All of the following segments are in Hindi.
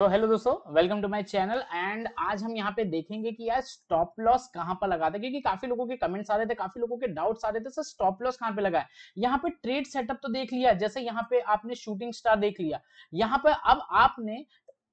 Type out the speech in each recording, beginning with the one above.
तो हेलो दोस्तों welcome to my channel and आज हम यहाँ पे देखेंगे कि यार स्टॉप लॉस कहाँ पर लगाते क्योंकि काफी लोगों के कमेंट्स आ रहे थे काफी लोगों के डाउट्स आ रहे थे सर स्टॉप लॉस कहां पे लगाए यहाँ पे ट्रेड सेटअप तो देख लिया जैसे यहाँ पे आपने शूटिंग स्टार देख लिया यहाँ पे अब आपने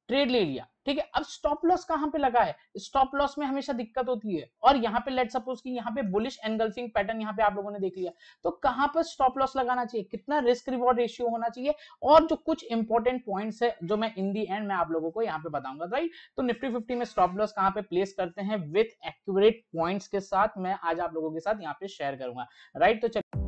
ट्रेड ले लिया ठीक है अब स्टॉप लॉस कहां पे लगा है स्टॉप लॉस में हमेशा दिक्कत होती है और यहाँ पे लेट सपोज कि यहाँ पे बुलिश एंगल्फिंग पैटर्न यहाँ पे आप लोगों ने देख लिया तो कहां पर स्टॉप लॉस लगाना चाहिए कितना रिस्क रिवॉर्ड रेशियो होना चाहिए और जो कुछ इंपॉर्टेंट पॉइंट्स है जो मैं इन दी एंड मैं आप लोगों को यहाँ पे बताऊंगा राइट तो निफ्टी फिफ्टी में स्टॉप लॉस कहाँ पे प्लेस करते हैं विथ एक्यूरेट पॉइंट्स के साथ मैं आज आप लोगों के साथ यहाँ पे शेयर करूंगा राइट तो चलिए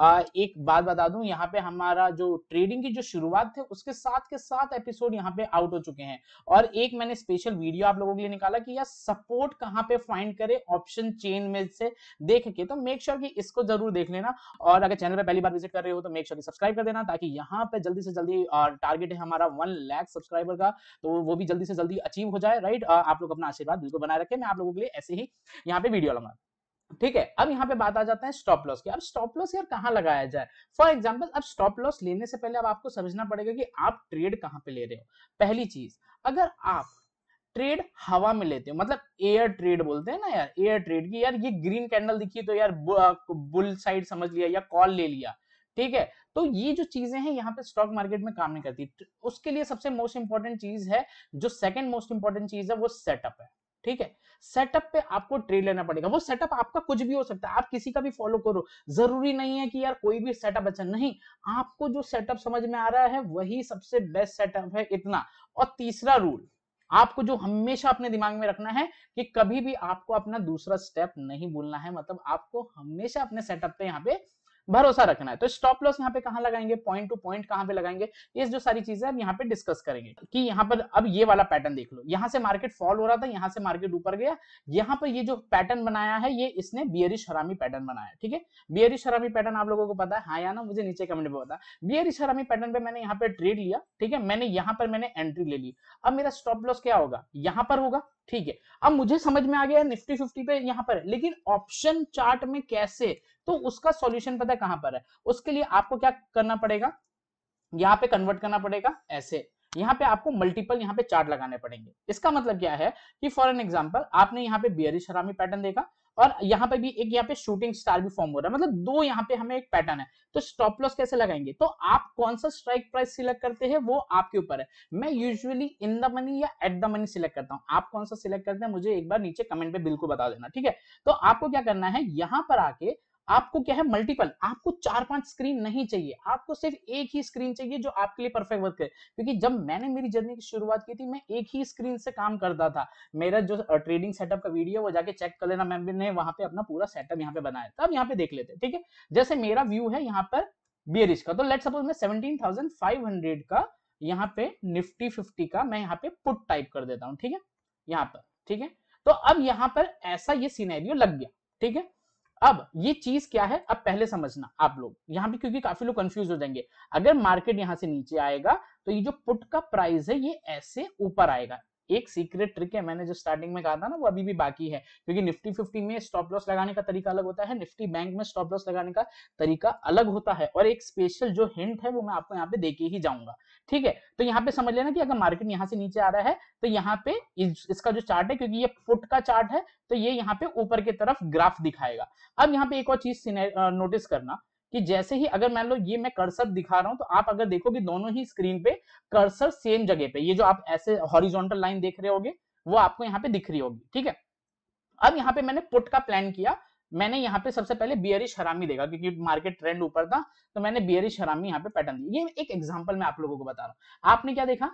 एक बात बता दूं यहाँ पे हमारा जो ट्रेडिंग की जो शुरुआत थे उसके साथ के साथ एपिसोड यहाँ पे आउट हो चुके हैं और एक मैंने स्पेशल वीडियो आप लोगों के लिए निकाला कि यार सपोर्ट कहाँ पे फाइंड करे ऑप्शन चेन में से देख के तो मेक श्योर sure कि इसको जरूर देख लेना और अगर चैनल पे पहली बार विजिट कर रहे हो तो मेक श्योर sure सब्सक्राइब कर देना ताकि यहाँ पे जल्दी से जल्दी टारगेट है हमारा वन लैख सब्सक्राइबर का तो वो भी जल्दी से जल्दी अचीव हो जाए राइट आप लोग अपना आशीर्वाद बिल्कुल बनाए रखें मैं आप लोगों के लिए ऐसे ही यहाँ पे वीडियो लगाऊंगा ठीक है अब यहाँ पे बात आ जाता है स्टॉप लॉस की अब स्टॉप लॉस यार कहाँ लगाया जाए फॉर एग्जाम्पल अब स्टॉप लॉस लेने से पहले अब आपको समझना पड़ेगा कि आप ट्रेड कहाँ पे ले रहे हो पहली चीज अगर आप ट्रेड हवा में लेते हो मतलब एयर ट्रेड बोलते हैं ना यार एयर ट्रेड की यार ये ग्रीन कैंडल दिखी तो यार बुल साइड समझ लिया या कॉल ले लिया ठीक है तो ये जो चीजें हैं यहाँ पे स्टॉक मार्केट में काम नहीं करती उसके लिए सबसे मोस्ट इंपॉर्टेंट चीज है जो सेकंड मोस्ट इंपॉर्टेंट चीज है वो सेटअप है ठीक है सेटअप पे आपको ट्रेड लेना पड़ेगा वो सेटअप आपका कुछ भी हो सकता है आप किसी का भी फॉलो करो जरूरी नहीं है कि यार कोई भी सेटअप अच्छा नहीं आपको जो सेटअप समझ में आ रहा है वही सबसे बेस्ट सेटअप है इतना और तीसरा रूल आपको जो हमेशा अपने दिमाग में रखना है कि कभी भी आपको अपना दूसरा स्टेप नहीं भूलना है मतलब आपको हमेशा अपने सेटअप पे यहाँ पे भरोसा रखना है तो स्टॉप लॉस यहाँ पे कहाँ लगाएंगे पॉइंट टू पॉइंट कहाँ पे लगाएंगे ये जो सारी चीजें हम यहाँ पे डिस्कस करेंगे कि यहाँ पर अब ये वाला पैटर्न देख लो यहाँ से मार्केट फॉल हो रहा था यहाँ से मार्केट ऊपर गया यहाँ पर ये जो पैटर्न बनाया है ये इसने बियरी शरामी पैटर्न बनाया ठीक है बियरी शरामी पैटर्न आप लोगों को पता है हाँ या ना मुझे नीचे कमेंट में बता बियरी शरामी पैटर्न पे मैंने यहाँ पे ट्रेड लिया ठीक है मैंने यहाँ पर मैंने एंट्री ले ली अब मेरा स्टॉप लॉस क्या होगा यहाँ पर होगा ठीक है अब मुझे समझ में आ गया है निफ्टी फिफ्टी पे यहाँ पर है लेकिन ऑप्शन चार्ट में कैसे तो उसका सॉल्यूशन पता है कहाँ पर है उसके लिए आपको क्या करना पड़ेगा यहाँ पे कन्वर्ट करना पड़ेगा ऐसे यहाँ पे आपको मल्टीपल यहाँ पे चार्ट लगाने पड़ेंगे इसका मतलब क्या है कि फॉर एन एग्जाम्पल आपने यहाँ पे बियरिश हरामी पैटर्न देखा और यहाँ पे भी एक यहाँ पे शूटिंग स्टार भी फॉर्म हो रहा है मतलब दो यहाँ पे हमें एक पैटर्न है तो स्टॉप लॉस कैसे लगाएंगे तो आप कौन सा स्ट्राइक प्राइस सिलेक्ट करते हैं वो आपके ऊपर है मैं यूजुअली इन द मनी या एट द मनी सिलेक्ट करता हूँ आप कौन सा सिलेक्ट करते हैं मुझे एक बार नीचे कमेंट पे बिल्कुल बता देना ठीक है तो आपको क्या करना है यहाँ पर आके आपको क्या है मल्टीपल आपको चार पांच स्क्रीन नहीं चाहिए आपको सिर्फ एक ही स्क्रीन चाहिए जो आपके लिए परफेक्ट वर्क करे क्योंकि जब मैंने मेरी जर्नी की शुरुआत की थी मैं एक ही स्क्रीन से काम करता था मेरा जो ट्रेडिंग सेटअप का वीडियो वो जाके चेक कर लेना मैम ने वहां पे अपना पूरा सेटअप यहाँ पे बनाया था अब यहाँ पे देख लेते हैं ठीक है जैसे मेरा व्यू है यहाँ पर बियरिश का तो लेट सपोज मैं सेवनटीन थाउजेंड फाइव हंड्रेड का यहाँ पे निफ्टी फिफ्टी का मैं यहाँ पे पुट टाइप कर देता हूँ ठीक है यहाँ पर ठीक है तो अब यहाँ पर ऐसा ये सीनेरियो लग गया ठीक है अब ये चीज क्या है अब पहले समझना आप लोग यहाँ भी क्योंकि काफी लोग कंफ्यूज हो जाएंगे अगर मार्केट यहाँ से नीचे आएगा तो ये जो पुट का प्राइस है ये ऐसे ऊपर आएगा एक सीक्रेट ट्रिक है मैंने जो स्टार्टिंग में कहा था ना वो अभी भी बाकी है क्योंकि निफ्टी फिफ्टी में स्टॉप लॉस लगाने का तरीका अलग होता है निफ्टी बैंक में स्टॉप लॉस लगाने का तरीका अलग होता है और एक स्पेशल जो हिंट है वो मैं आपको यहाँ पे देके ही जाऊंगा ठीक है तो यहाँ पे समझ लेना कि अगर मार्केट यहाँ से नीचे आ रहा है तो यहाँ पे इस, इसका जो चार्ट है क्योंकि ये फुट का चार्ट है तो ये यहाँ पे ऊपर की तरफ ग्राफ दिखाएगा अब यहाँ पे एक और चीज नोटिस करना कि जैसे ही अगर मान लो ये मैं कर्सर दिखा रहा हूं तो आप अगर देखोगे दोनों ही स्क्रीन पे कर्सर सेम जगह पे ये जो आप ऐसे हॉरिजॉन्टल लाइन देख रहे होगे वो आपको यहाँ पे दिख रही होगी ठीक है अब यहाँ पे मैंने पुट का प्लान किया मैंने यहाँ पे सबसे पहले बियरिश हरामी देखा क्योंकि मार्केट ट्रेंड ऊपर था तो मैंने बियरिश हरामी यहाँ पे पैटर्न दी ये एक एग्जाम्पल मैं आप लोगों को बता रहा हूँ आपने क्या देखा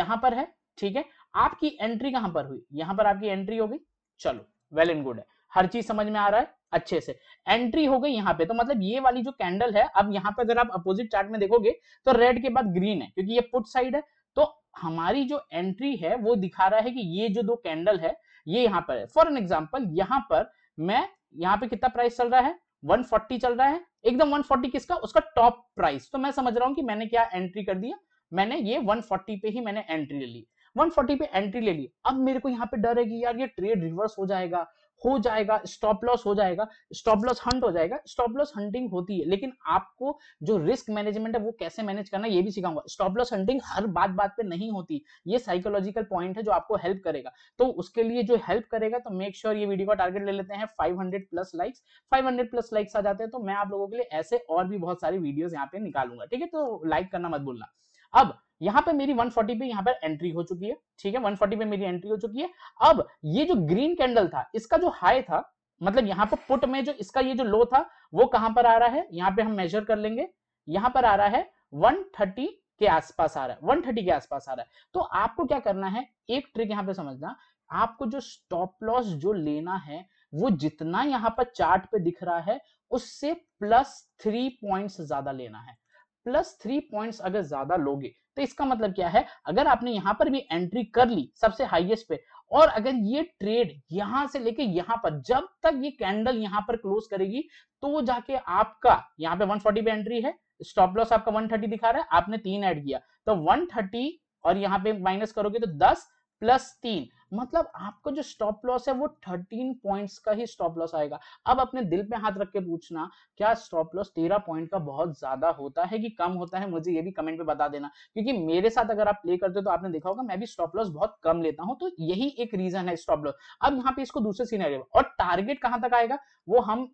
यहाँ पर है ठीक है आपकी एंट्री कहां पर हुई यहाँ पर आपकी एंट्री हो गई चलो वेल एंड गुड है हर चीज समझ में आ रहा है अच्छे से एंट्री हो गई यहाँ पे तो मतलब ये वाली जो कैंडल है अब यहाँ पे अगर आप अपोजिट चार्ट में देखोगे तो रेड के बाद ग्रीन है क्योंकि ये पुट साइड है तो हमारी जो एंट्री है वो दिखा रहा है कि ये जो दो कैंडल है ये यहाँ पर है फॉर एन एग्जाम्पल यहाँ पर मैं यहाँ पे कितना प्राइस चल रहा है 140 चल रहा है एकदम 140 किसका उसका टॉप प्राइस तो मैं समझ रहा हूँ कि मैंने क्या एंट्री कर दिया मैंने ये 140 पे ही मैंने एंट्री ले ली 140 पे एंट्री ले ली अब मेरे को यहाँ पे डर है कि यार ये ट्रेड रिवर्स हो जाएगा हो जाएगा स्टॉप लॉस हो जाएगा स्टॉप लॉस हंट हो जाएगा स्टॉप लॉस हंटिंग होती है लेकिन आपको जो रिस्क मैनेजमेंट है वो कैसे मैनेज करना ये भी सिखाऊंगा स्टॉप लॉस हंटिंग हर बात बात पे नहीं होती ये साइकोलॉजिकल पॉइंट है जो आपको हेल्प करेगा तो उसके लिए जो हेल्प करेगा तो मेक श्योर sure ये वीडियो का टारगेट ले लेते हैं five plus likes five plus likes आ जाते हैं तो मैं आप लोगों के लिए ऐसे और भी बहुत सारी वीडियो यहाँ पे निकालूंगा ठीक है तो लाइक करना मत बोलना अब यहाँ पे मेरी 140 पे यहाँ पर एंट्री हो चुकी है ठीक है 140 पे मेरी एंट्री हो चुकी है अब ये जो ग्रीन कैंडल था इसका जो हाई था मतलब यहाँ पर पुट में जो इसका ये जो लो था वो कहां पर आ रहा है यहाँ पे हम मेजर कर लेंगे यहाँ पर आ रहा है 130 के आसपास आ रहा है 130 के आसपास आ रहा है तो आपको क्या करना है एक ट्रिक यहाँ पे समझना आपको जो स्टॉप लॉस जो लेना है वो जितना यहाँ पर चार्ट पे दिख रहा है उससे प्लस थ्री पॉइंट ज्यादा लेना है प्लस थ्री पॉइंट्स अगर ज्यादा लोगे तो इसका मतलब क्या है अगर आपने यहाँ पर भी एंट्री कर ली सबसे हाईएस्ट पे और अगर ये ट्रेड यहां से लेके यहां पर जब तक ये कैंडल यहां पर क्लोज करेगी तो जाके आपका यहाँ पे 140 पे एंट्री है स्टॉप लॉस आपका 130 दिखा रहा है आपने तीन ऐड किया तो 130 और यहाँ पे माइनस करोगे तो 10 प्लस तीन मतलब आपको जो स्टॉप लॉस है वो थर्टीन पॉइंट्स का ही स्टॉप लॉस आएगा अब अपने दिल पे हाथ रख के पूछना क्या स्टॉप लॉस तेरह पॉइंट का बहुत ज्यादा होता है कि कम होता है मुझे ये भी कमेंट में बता देना क्योंकि मेरे साथ अगर आप प्ले करते हो तो आपने देखा होगा मैं भी स्टॉप लॉस बहुत कम लेता हूं तो यही एक रीजन है स्टॉप लॉस अब यहाँ पे इसको दूसरे सीनरियो और टारगेट कहाँ तक आएगा वो हम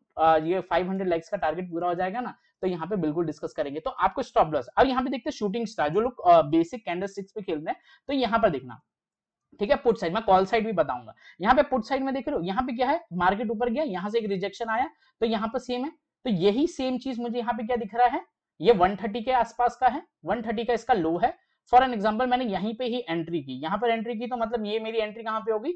ये फाइव लाइक्स का टारगेट पूरा हो जाएगा ना तो यहाँ पे बिल्कुल डिस्कस करेंगे तो आपको स्टॉप लॉस अब यहाँ पे देखते हैं शूटिंग स्टार जो लोग बेसिक कैंडल पे खेलते हैं तो यहाँ पर देखना ठीक है पुट साइड मैं कॉल साइड भी बताऊंगा यहाँ पे पुट साइड में देख रहे हो यहाँ पे क्या है मार्केट ऊपर गया यहाँ से एक रिजेक्शन आया तो यहाँ पे सेम है तो यही सेम चीज मुझे यहाँ पे क्या दिख रहा है ये 130 के आसपास का है 130 का इसका लो है फॉर एन एग्जाम्पल मैंने यहीं पे ही एंट्री की यहाँ पर एंट्री की तो मतलब ये मेरी एंट्री कहाँ पे होगी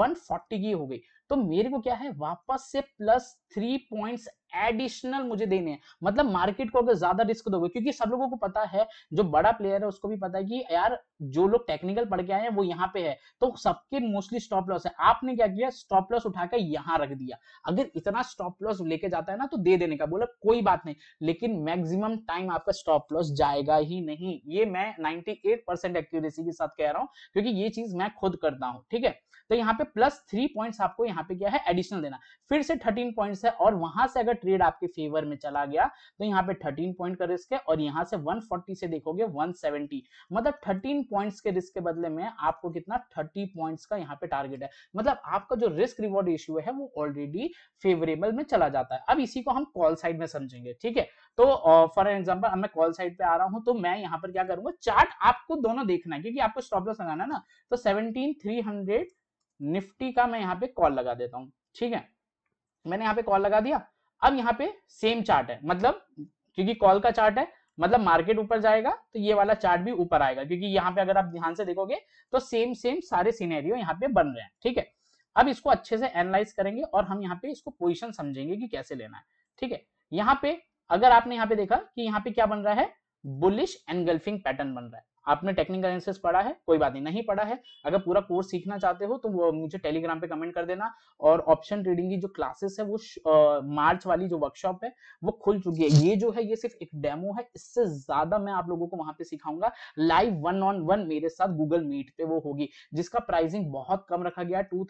140 की हो गई तो मेरे को क्या है वापस से प्लस थ्री पॉइंट्स एडिशनल मुझे देने हैं मतलब मार्केट को अगर ज्यादा रिस्क दोगे क्योंकि सब लोगों को पता है जो बड़ा प्लेयर है उसको भी पता है कि यार जो लोग टेक्निकल पढ़ के आए हैं वो यहाँ पे है तो सबके मोस्टली स्टॉप लॉस है आपने क्या किया स्टॉप लॉस उठाकर यहाँ रख दिया अगर इतना स्टॉप लॉस लेके जाता है ना तो दे देने का बोला कोई बात नहीं लेकिन मैक्सिमम टाइम आपका स्टॉप लॉस जाएगा ही नहीं ये मैं नाइनटी एक्यूरेसी के साथ कह रहा हूँ क्योंकि ये चीज मैं खुद करता हूँ ठीक है तो यहाँ पे प्लस थ्री पॉइंट्स आपको यहाँ पे क्या है एडिशनल देना फिर से थर्टीन पॉइंट्स है और वहां से अगर ट्रेड आपके फेवर में चला गया तो यहाँ पे 13 पॉइंट का रिस्क है और यहाँ से 140 से देखोगे 170 मतलब 13 पॉइंट्स के रिस्क के बदले में आपको कितना 30 पॉइंट्स का यहाँ पे टारगेट है मतलब आपका जो रिस्क रिवॉर्ड इश्यू है वो ऑलरेडी फेवरेबल में चला जाता है अब इसी को हम कॉल साइड में समझेंगे ठीक है तो फॉर एग्जाम्पल मैं कॉल साइड पे आ रहा हूँ तो मैं यहाँ पर क्या करूंगा चार्ट आपको दोनों देखना है क्योंकि आपको स्टॉप लॉस लगाना है ना तो सेवनटीन थ्री हंड्रेड निफ्टी का मैं यहाँ पे कॉल लगा देता हूँ ठीक है मैंने यहाँ पे कॉल लगा दिया अब यहाँ पे सेम चार्ट है मतलब क्योंकि कॉल का चार्ट है मतलब मार्केट ऊपर जाएगा तो ये वाला चार्ट भी ऊपर आएगा क्योंकि यहाँ पे अगर आप ध्यान से देखोगे तो सेम सेम सारे सीनेरियो यहाँ पे बन रहे हैं ठीक है अब इसको अच्छे से एनालाइज करेंगे और हम यहाँ पे इसको पोजिशन समझेंगे कि कैसे लेना है ठीक है यहाँ पे अगर आपने यहाँ पे देखा कि यहाँ पे क्या बन रहा है बुलिश एनगल्फिंग पैटर्न बन रहा है आपने टेक्निकल एनालिसिस पढ़ा है कोई बात नहीं नहीं पढ़ा है अगर पूरा कोर्स सीखना चाहते हो तो वो मुझे टेलीग्राम पे कमेंट कर देना और ऑप्शन ट्रेडिंग की जो क्लासेस है वो आ, मार्च वाली जो वर्कशॉप है वो खुल चुकी है ये जो है ये सिर्फ एक डेमो है इससे ज्यादा मैं आप लोगों को वहां पे सिखाऊंगा लाइव वन ऑन वन मेरे साथ गूगल मीट पे वो होगी जिसका प्राइसिंग बहुत कम रखा गया टू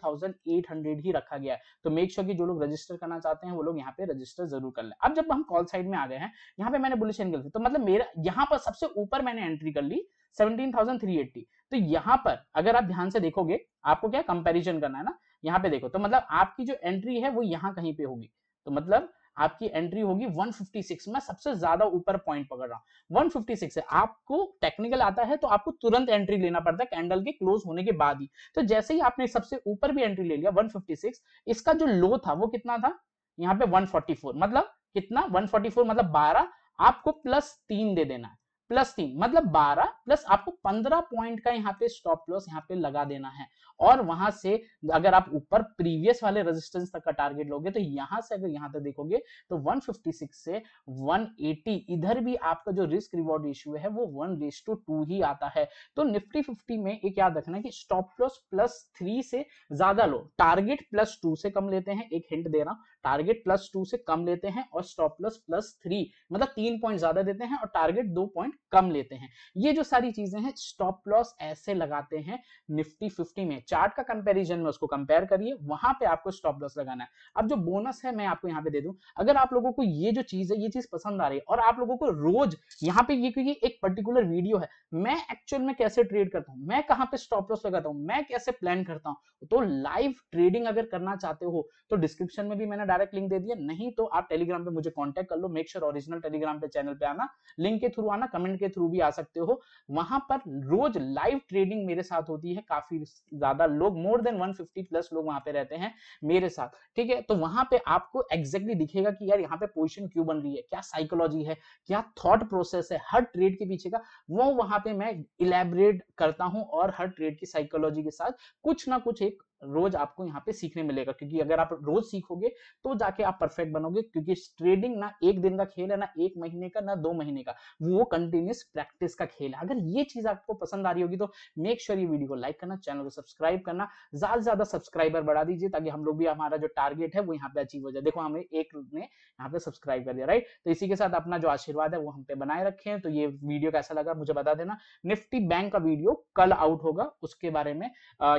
ही रखा गया तो मेक श्योर की जो लोग रजिस्टर करना चाहते हैं वो लोग यहाँ पे रजिस्टर जरूर कर ले अब जब हम कॉल साइड में आ गए हैं यहाँ पे मैंने बुलिस एंगल तो मतलब मेरा यहाँ पर सबसे ऊपर मैंने एंट्री कर ली 17,380 तो यहाँ पर अगर आप ध्यान से देखोगे आपको क्या कंपैरिजन करना है ना यहाँ पे देखो तो मतलब आपकी जो एंट्री है वो यहाँ कहीं पे होगी तो मतलब आपकी एंट्री होगी 156 मैं सबसे ज्यादा ऊपर पॉइंट पकड़ रहा हूँ 156 है आपको टेक्निकल आता है तो आपको तुरंत एंट्री लेना पड़ता है कैंडल के क्लोज होने के बाद ही तो जैसे ही आपने सबसे ऊपर भी एंट्री ले लिया 156 इसका जो लो था वो कितना था यहाँ पे 144 मतलब कितना 144 मतलब 12 आपको प्लस तीन दे देना है प्लस तीन मतलब बारह प्लस आपको पंद्रह पॉइंट का यहाँ पे स्टॉप लॉस यहाँ पे लगा देना है और वहां से अगर आप ऊपर प्रीवियस वाले रेजिस्टेंस तक का टारगेट लोगे तो यहां से अगर यहाँ तक देखोगे तो 156 से 180 इधर भी आपका जो रिस्क रिवॉर्ड इश्यू है वो वन रेस टू टू ही आता है तो निफ्टी फिफ्टी में एक याद रखना की स्टॉप लॉस प्लस थ्री से ज्यादा लो टारगेट प्लस टू से कम लेते हैं एक हिंट दे रहा हूँ टारगेट प्लस टू से कम लेते हैं और स्टॉप लॉस प्लस थ्री मतलब तीन पॉइंट ज्यादा देते हैं और टारगेट दो पॉइंट कम लेते हैं ये जो सारी चीजें हैं स्टॉप लॉस ऐसे लगाते हैं निफ्टी फिफ्टी में चार्ट का कंपेरिजन में उसको कंपेयर करिए वहां पे आपको स्टॉप लॉस लगाना है अब जो बोनस है मैं आपको यहाँ पे दे दू अगर आप लोगों को ये जो चीज है ये चीज पसंद आ रही है और आप लोगों को रोज यहाँ पे ये क्योंकि एक पर्टिकुलर वीडियो है मैं एक्चुअल में कैसे ट्रेड करता हूँ मैं कहाँ पे स्टॉप लॉस लगाता हूँ मैं कैसे प्लान करता हूँ तो लाइव ट्रेडिंग अगर करना चाहते हो तो डिस्क्रिप्शन में भी मैंने डायरेक्ट लिंक दे दिया नहीं तो आप टेलीग्राम पे मुझे कांटेक्ट कर लो मेक श्योर ओरिजिनल टेलीग्राम पे चैनल पे आना लिंक के थ्रू आना कमेंट के थ्रू भी आ सकते हो वहां पर रोज लाइव ट्रेडिंग मेरे साथ होती है काफी ज्यादा लोग मोर देन वन प्लस लोग वहां पे रहते हैं मेरे साथ ठीक है तो वहां पे आपको एग्जैक्टली दिखेगा कि यार यहाँ पे पोजिशन क्यों बन रही है क्या साइकोलॉजी है क्या थॉट प्रोसेस है हर ट्रेड के पीछे का वो वहां पे मैं इलेबरेट करता हूँ और हर ट्रेड की साइकोलॉजी के साथ कुछ ना कुछ एक रोज आपको यहाँ पे सीखने मिलेगा क्योंकि अगर आप रोज सीखोगे तो जाके आप परफेक्ट बनोगे क्योंकि ट्रेडिंग ना एक दिन का खेल है ना एक महीने का ना दो महीने का वो कंटिन्यूस प्रैक्टिस का खेल है अगर ये चीज आपको पसंद आ रही होगी तो मेक श्योर sure ये वीडियो को लाइक करना चैनल को सब्सक्राइब करना ज्यादा से ज्यादा सब्सक्राइबर बढ़ा दीजिए ताकि हम लोग भी हमारा जो टारगेट है वो यहाँ पे अचीव हो जाए देखो हमें एक ने यहाँ पे सब्सक्राइब कर दिया राइट तो इसी के साथ अपना जो आशीर्वाद है वो हम पे बनाए रखे हैं तो ये वीडियो कैसा लगा मुझे बता देना निफ्टी बैंक का वीडियो कल आउट होगा उसके बारे में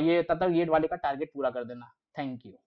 ये तथा ये वाले का टारगेट पूरा कर देना थैंक यू